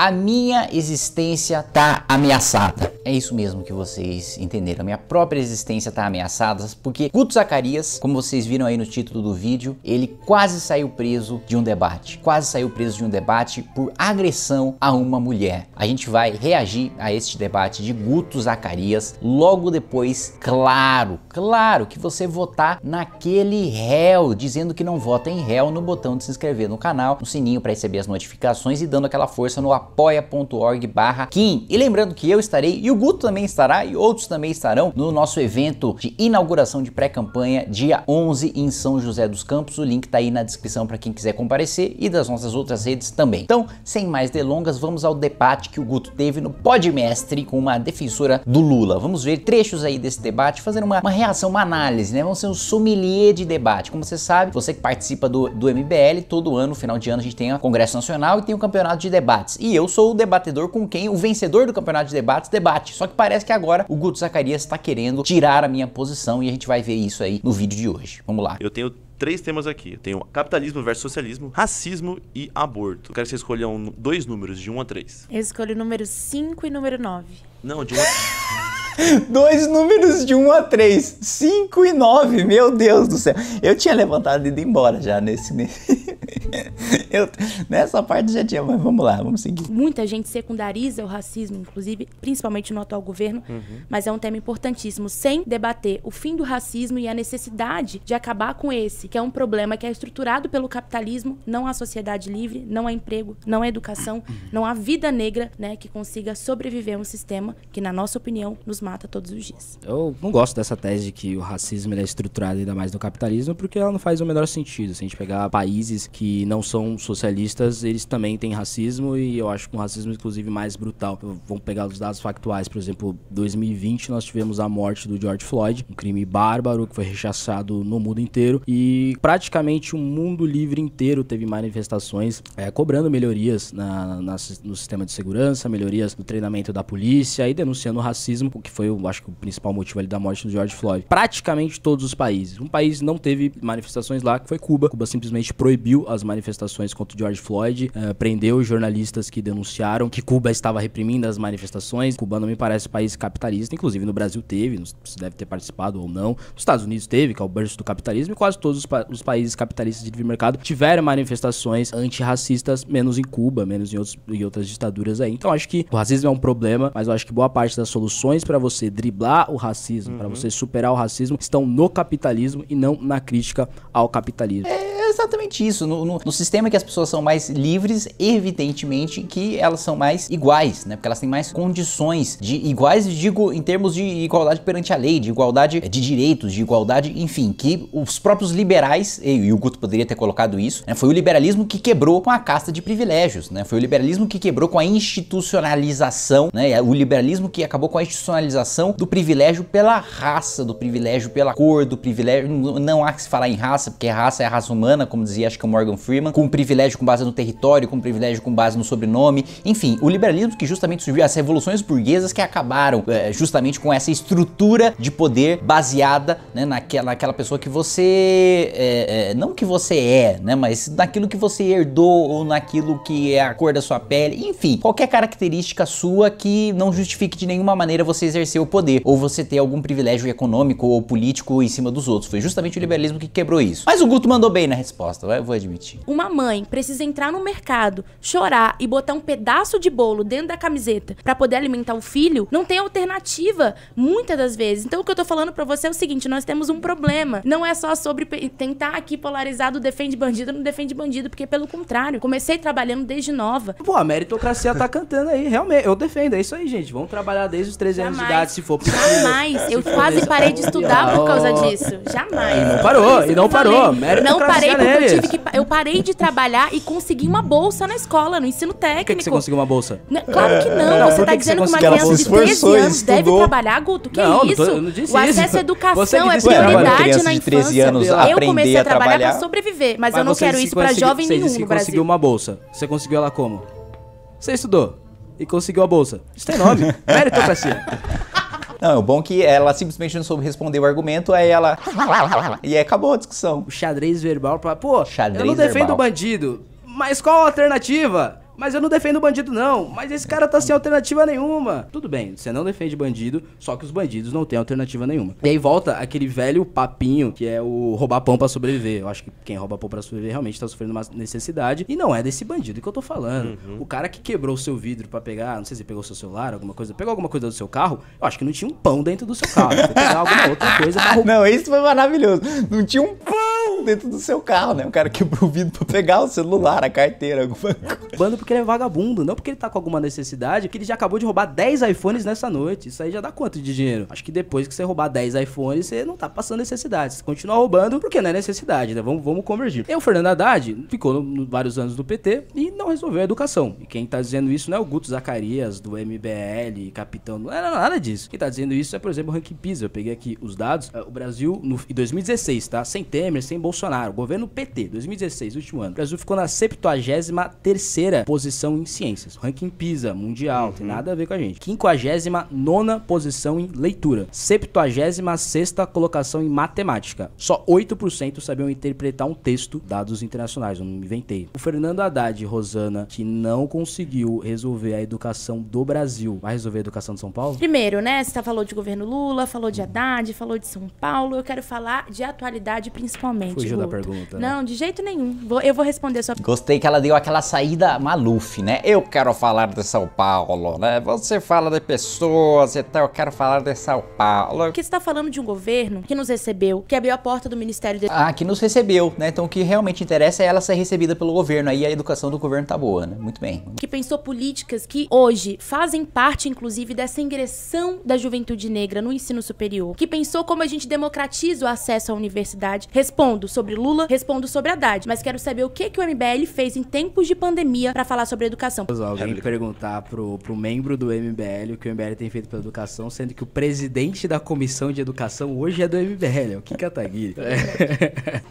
A minha existência tá ameaçada. É isso mesmo que vocês entenderam. A minha própria existência tá ameaçada porque Guto Zacarias, como vocês viram aí no título do vídeo, ele quase saiu preso de um debate. Quase saiu preso de um debate por agressão a uma mulher. A gente vai reagir a este debate de Guto Zacarias logo depois, claro, claro que você votar naquele réu, dizendo que não vota em réu no botão de se inscrever no canal, no sininho para receber as notificações e dando aquela força no apoio apoia.org barra Kim. E lembrando que eu estarei e o Guto também estará e outros também estarão no nosso evento de inauguração de pré-campanha dia 11 em São José dos Campos. O link tá aí na descrição para quem quiser comparecer e das nossas outras redes também. Então, sem mais delongas, vamos ao debate que o Guto teve no Podmestre com uma defensora do Lula. Vamos ver trechos aí desse debate, fazer uma, uma reação, uma análise, né? Vamos ser um sommelier de debate. Como você sabe, você que participa do, do MBL, todo ano, final de ano, a gente tem o Congresso Nacional e tem o Campeonato de Debates. E eu sou o debatedor com quem o vencedor do campeonato de debates debate. Só que parece que agora o Guto Zacarias está querendo tirar a minha posição e a gente vai ver isso aí no vídeo de hoje. Vamos lá. Eu tenho três temas aqui. Eu tenho capitalismo versus socialismo, racismo e aborto. Eu quero que você escolha um, dois números, de um a três. Eu escolho o número 5 e número 9. Não, de um a... Dois números de 1 um a 3, 5 e 9, meu Deus do céu. Eu tinha levantado e ido embora já nesse. Eu, nessa parte já tinha, mas vamos lá, vamos seguir. Muita gente secundariza o racismo, inclusive, principalmente no atual governo, uhum. mas é um tema importantíssimo, sem debater o fim do racismo e a necessidade de acabar com esse, que é um problema que é estruturado pelo capitalismo, não há sociedade livre, não há emprego, não há educação, não há vida negra, né, que consiga sobreviver a um sistema que, na nossa opinião, nos mata mata todos os dias. Eu não gosto dessa tese de que o racismo é estruturado ainda mais no capitalismo, porque ela não faz o menor sentido. Se a gente pegar países que não são socialistas, eles também têm racismo e eu acho que um racismo, inclusive, mais brutal. Vamos pegar os dados factuais, por exemplo, 2020 nós tivemos a morte do George Floyd, um crime bárbaro que foi rechaçado no mundo inteiro e praticamente o mundo livre inteiro teve manifestações é, cobrando melhorias na, na, no sistema de segurança, melhorias no treinamento da polícia e denunciando o racismo, o que foi, eu acho que o principal motivo ali da morte do George Floyd. Praticamente todos os países. Um país não teve manifestações lá, que foi Cuba. Cuba simplesmente proibiu as manifestações contra o George Floyd, uh, prendeu jornalistas que denunciaram que Cuba estava reprimindo as manifestações. Cuba não me parece país capitalista, inclusive no Brasil teve, se deve ter participado ou não. Nos Estados Unidos teve, que é o berço do capitalismo, e quase todos os, pa os países capitalistas de livre mercado tiveram manifestações antirracistas, menos em Cuba, menos em, outros, em outras ditaduras aí. Então acho que o racismo é um problema, mas eu acho que boa parte das soluções para você você driblar o racismo, uhum. para você superar o racismo, estão no capitalismo e não na crítica ao capitalismo. É, é exatamente isso. No, no, no sistema que as pessoas são mais livres, evidentemente que elas são mais iguais, né? Porque elas têm mais condições de iguais, digo, em termos de igualdade perante a lei, de igualdade é, de direitos, de igualdade, enfim, que os próprios liberais, e o Guto poderia ter colocado isso, né? Foi o liberalismo que quebrou com a casta de privilégios, né? Foi o liberalismo que quebrou com a institucionalização, né? É o liberalismo que acabou com a institucionalização do privilégio pela raça, do privilégio pela cor, do privilégio. Não há que se falar em raça, porque raça é a raça humana, como dizia acho que é Morgan Freeman, com privilégio com base no território, com privilégio com base no sobrenome. Enfim, o liberalismo que justamente surgiu, as revoluções burguesas que acabaram é, justamente com essa estrutura de poder baseada né, naquela, naquela pessoa que você. É, é, não que você é, né? Mas naquilo que você herdou ou naquilo que é a cor da sua pele, enfim, qualquer característica sua que não justifique de nenhuma maneira você exercer exercer o poder ou você ter algum privilégio econômico ou político em cima dos outros. Foi justamente o liberalismo que quebrou isso. Mas o Guto mandou bem na resposta, eu vou admitir. Uma mãe precisa entrar no mercado, chorar e botar um pedaço de bolo dentro da camiseta para poder alimentar o filho, não tem alternativa muitas das vezes. Então o que eu tô falando para você é o seguinte, nós temos um problema. Não é só sobre tentar aqui polarizado defende bandido, não defende bandido, porque pelo contrário, comecei trabalhando desde nova. Pô, a meritocracia tá cantando aí, realmente. Eu defendo, é isso aí, gente. Vamos trabalhar desde os 13 anos de se for possível. Jamais. Eu quase parei de estudar por causa disso. Jamais. Não parou, e não parou. Mérito não parei porque eu tive que. Eu parei de trabalhar e consegui uma bolsa na escola, no ensino técnico. Por que, que você conseguiu uma bolsa? Né, claro que não. não você tá que dizendo que uma criança de 13 anos deve trabalhar, Guto. Que não, isso? Não tô, o acesso à educação é prioridade na infância. Eu comecei a trabalhar pra sobreviver, mas eu não quero isso pra jovem nenhum Você conseguiu uma bolsa. Você conseguiu ela como? Você estudou e conseguiu a bolsa. Isso tem nome, meritocracia. Não, o bom é que ela simplesmente não soube responder o argumento, aí ela. E aí acabou a discussão. O xadrez verbal pra. Pô, xadrez eu não defendo o bandido, mas qual a alternativa? mas eu não defendo bandido, não. Mas esse cara tá sem alternativa nenhuma. Tudo bem, você não defende bandido, só que os bandidos não têm alternativa nenhuma. E aí volta aquele velho papinho que é o roubar pão para sobreviver. Eu acho que quem rouba pão para sobreviver realmente tá sofrendo uma necessidade. E não é desse bandido que eu tô falando. Uhum. O cara que quebrou o seu vidro para pegar, não sei se pegou seu celular, alguma coisa, pegou alguma coisa do seu carro, eu acho que não tinha um pão dentro do seu carro. Foi pegar alguma outra coisa pra roubar. Não, isso foi maravilhoso. Não tinha um pão! dentro do seu carro, né? O cara quebrou é o vidro pra pegar o celular, a carteira, alguma coisa. Bando porque ele é vagabundo, não porque ele tá com alguma necessidade, que ele já acabou de roubar 10 iPhones nessa noite. Isso aí já dá quanto de dinheiro? Acho que depois que você roubar 10 iPhones, você não tá passando necessidade. Você continua roubando porque não é necessidade, né? Vamos, vamos convergir. E o Fernando Haddad ficou no, no, vários anos do PT e não resolveu a educação. E quem tá dizendo isso não é o Guto Zacarias, do MBL, capitão. Não era nada disso. Quem tá dizendo isso é, por exemplo, o Ranking Pisa. Eu peguei aqui os dados. É, o Brasil, no, em 2016, tá? Sem Temer, sem Bolsonaro Bolsonaro, governo PT, 2016, último ano. O Brasil ficou na 73 posição em ciências. Ranking PISA, mundial, uhum. tem nada a ver com a gente. 59 posição em leitura. 76 colocação em matemática. Só 8% sabiam interpretar um texto, dados internacionais, eu não inventei. O Fernando Haddad, Rosana, que não conseguiu resolver a educação do Brasil, vai resolver a educação de São Paulo? Primeiro, né? Você tá falou de governo Lula, falou de Haddad, falou de São Paulo. Eu quero falar de atualidade principalmente fugiu da pergunta. Né? Não, de jeito nenhum. Vou, eu vou responder só. Sua... Gostei que ela deu aquela saída maluf, né? Eu quero falar de São Paulo, né? Você fala de pessoas e tal, eu quero falar de São Paulo. Porque você tá falando de um governo que nos recebeu, que abriu a porta do Ministério de... Ah, que nos recebeu, né? Então o que realmente interessa é ela ser recebida pelo governo, aí a educação do governo tá boa, né? Muito bem. Que pensou políticas que hoje fazem parte, inclusive, dessa ingressão da juventude negra no ensino superior. Que pensou como a gente democratiza o acesso à universidade. Respondo, sobre Lula, respondo sobre Haddad, mas quero saber o que, que o MBL fez em tempos de pandemia para falar sobre educação. Alguém perguntar pro, pro membro do MBL o que o MBL tem feito pela educação, sendo que o presidente da comissão de educação hoje é do MBL, é o Kim Kataguiri.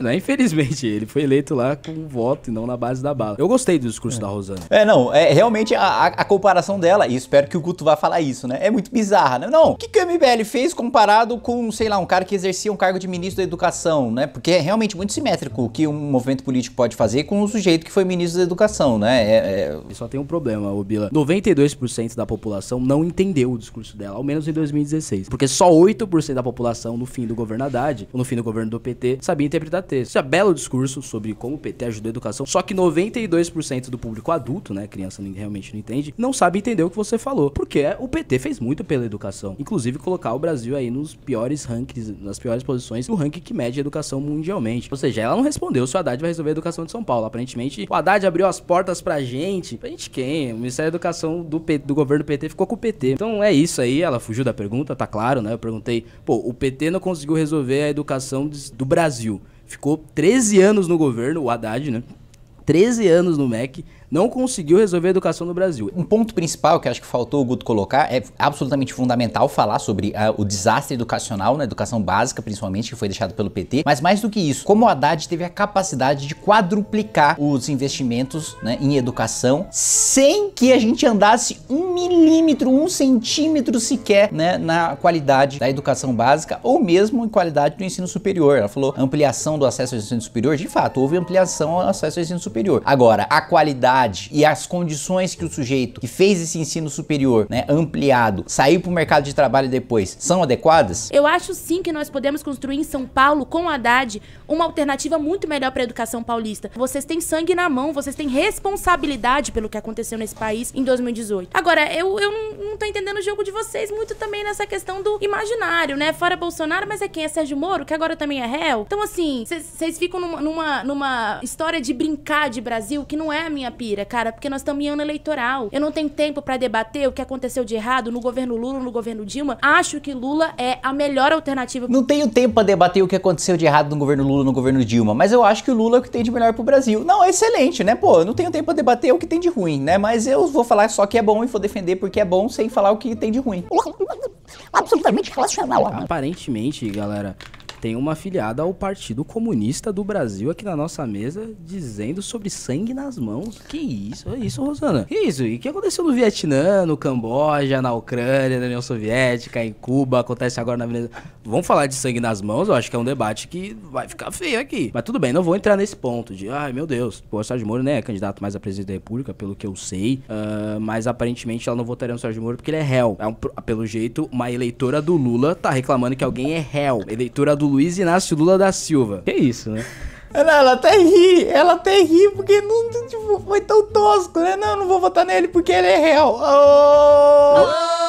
Não, é, infelizmente, ele foi eleito lá com um voto e não na base da bala. Eu gostei do discurso é. da Rosana. É, não, é realmente a, a, a, comparação dela, e espero que o Guto vá falar isso, né? É muito bizarra, né? Não, o que, que o MBL fez comparado com, sei lá, um cara que exercia um cargo de ministro da educação, né? Porque é realmente realmente muito simétrico o que um movimento político pode fazer com o sujeito que foi ministro da educação, né? É, é... Só tem um problema, Obila. 92% da população não entendeu o discurso dela, ao menos em 2016. Porque só 8% da população no fim do governo Haddad, ou no fim do governo do PT, sabia interpretar texto. Isso é belo discurso sobre como o PT ajudou a educação, só que 92% do público adulto, né, criança realmente não entende, não sabe entender o que você falou. Porque o PT fez muito pela educação. Inclusive colocar o Brasil aí nos piores rankings, nas piores posições do ranking que mede a educação mundialmente. Ou seja, ela não respondeu se o Haddad vai resolver a educação de São Paulo. Aparentemente, o Haddad abriu as portas pra gente. Pra gente quem? O Ministério da Educação do, P, do governo PT ficou com o PT. Então é isso aí, ela fugiu da pergunta, tá claro, né? Eu perguntei, pô, o PT não conseguiu resolver a educação do Brasil. Ficou 13 anos no governo, o Haddad, né? 13 anos no MEC não conseguiu resolver a educação no Brasil. Um ponto principal que acho que faltou o Guto colocar é absolutamente fundamental falar sobre uh, o desastre educacional na educação básica, principalmente, que foi deixado pelo PT, mas mais do que isso, como o Haddad teve a capacidade de quadruplicar os investimentos né, em educação sem que a gente andasse um milímetro, um centímetro sequer né, na qualidade da educação básica ou mesmo em qualidade do ensino superior. Ela falou ampliação do acesso ao ensino superior, de fato, houve ampliação ao acesso ao ensino superior. Agora, a qualidade idade e as condições que o sujeito que fez esse ensino superior, né, ampliado, saiu para o mercado de trabalho depois, são adequadas? Eu acho sim que nós podemos construir em São Paulo, com Haddad, uma alternativa muito melhor para a educação paulista. Vocês têm sangue na mão, vocês têm responsabilidade pelo que aconteceu nesse país em 2018. Agora, eu, eu não, estou entendendo o jogo de vocês muito também nessa questão do imaginário, né? Fora Bolsonaro, mas é quem? É Sérgio Moro, que agora também é réu? Então, assim, vocês ficam numa, numa, numa história de brincar de Brasil que não é a minha pia cara, porque nós estamos em ano eleitoral. Eu não tenho tempo para debater o que aconteceu de errado no governo Lula, no governo Dilma. Acho que Lula é a melhor alternativa. Não tenho tempo para debater o que aconteceu de errado no governo Lula, no governo Dilma, mas eu acho que o Lula é o que tem de melhor pro Brasil. Não, é excelente, né? Pô, eu não tenho tempo para debater o que tem de ruim, né? Mas eu vou falar só que é bom e vou defender porque é bom sem falar o que tem de ruim. Absolutamente relacional. Né? Aparentemente, galera, tem uma afiliada ao Partido Comunista do Brasil aqui na nossa mesa dizendo sobre sangue nas mãos. Que isso, é isso, Rosana? Que isso? E o que aconteceu no Vietnã, no Camboja, na Ucrânia, na União Soviética, em Cuba, acontece agora na Venezuela. Vamos falar de sangue nas mãos? Eu acho que é um debate que vai ficar feio aqui. Mas tudo bem, não vou entrar nesse ponto de, ai meu Deus, o Sérgio Moro né, é candidato mais a presidente da República, pelo que eu sei, uh, mas aparentemente ela não votaria no Sérgio Moro porque ele é réu. É um, pelo jeito, uma eleitora do Lula tá reclamando que alguém é réu. Eleitora do Lula Luiz Inácio Lula da Silva. Que isso, né? Ela, ela até ri, ela até ri, porque não, tipo, foi tão tosco, né? Não, não vou votar nele porque ele é réu. Oh! oh!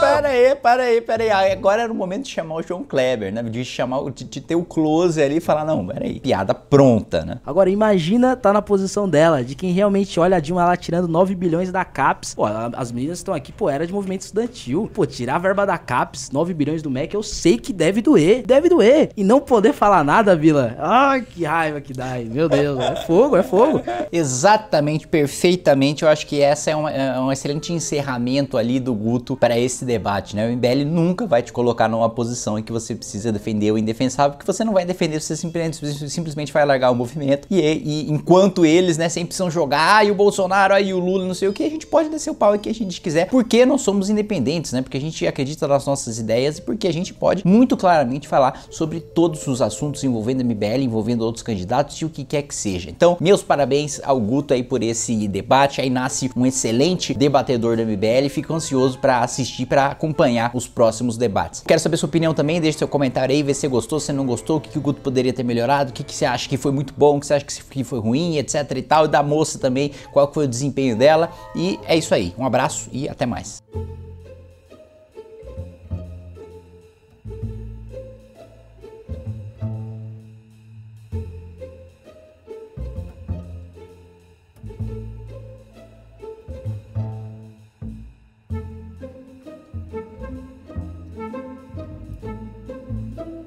Pera aí, pera aí, pera aí. Agora era o momento de chamar o João Kleber, né? De chamar, de, de ter o close ali e falar, não, pera aí, piada pronta, né? Agora, imagina tá na posição dela, de quem realmente olha a Dilma lá tirando 9 bilhões da CAPES. Pô, as meninas estão aqui, pô, era de movimento estudantil. Pô, tirar a verba da CAPES, 9 bilhões do MEC, eu sei que deve doer, deve doer. E não poder falar nada, Vila. Ai, que raiva que dá, meu Deus. É fogo, é fogo. Exatamente, perfeitamente. Eu acho que essa é, é um excelente encerramento ali do Guto para esse debate, né? O MBL nunca vai te colocar numa posição em que você precisa defender o indefensável, porque você não vai defender, você simplesmente, simplesmente vai largar o movimento. E, e enquanto eles, né, sempre precisam jogar, ah, e o Bolsonaro, aí ah, o Lula, não sei o que, a gente pode descer o pau em que a gente quiser, porque nós somos independentes, né? Porque a gente acredita nas nossas ideias e porque a gente pode muito claramente falar sobre todos os assuntos envolvendo o MBL, envolvendo outros candidatos e o que quer que seja. Então, meus parabéns ao Guto aí por esse debate. Aí nasce um excelente debatedor da MBL. Fico ansioso para assistir, para para acompanhar os próximos debates. Quero saber sua opinião também, deixe seu comentário aí, ver se gostou, se não gostou, o que, que o Guto poderia ter melhorado, o que, que você acha que foi muito bom, o que você acha que foi ruim, etc e tal, e da moça também, qual foi o desempenho dela. E é isso aí, um abraço e até mais.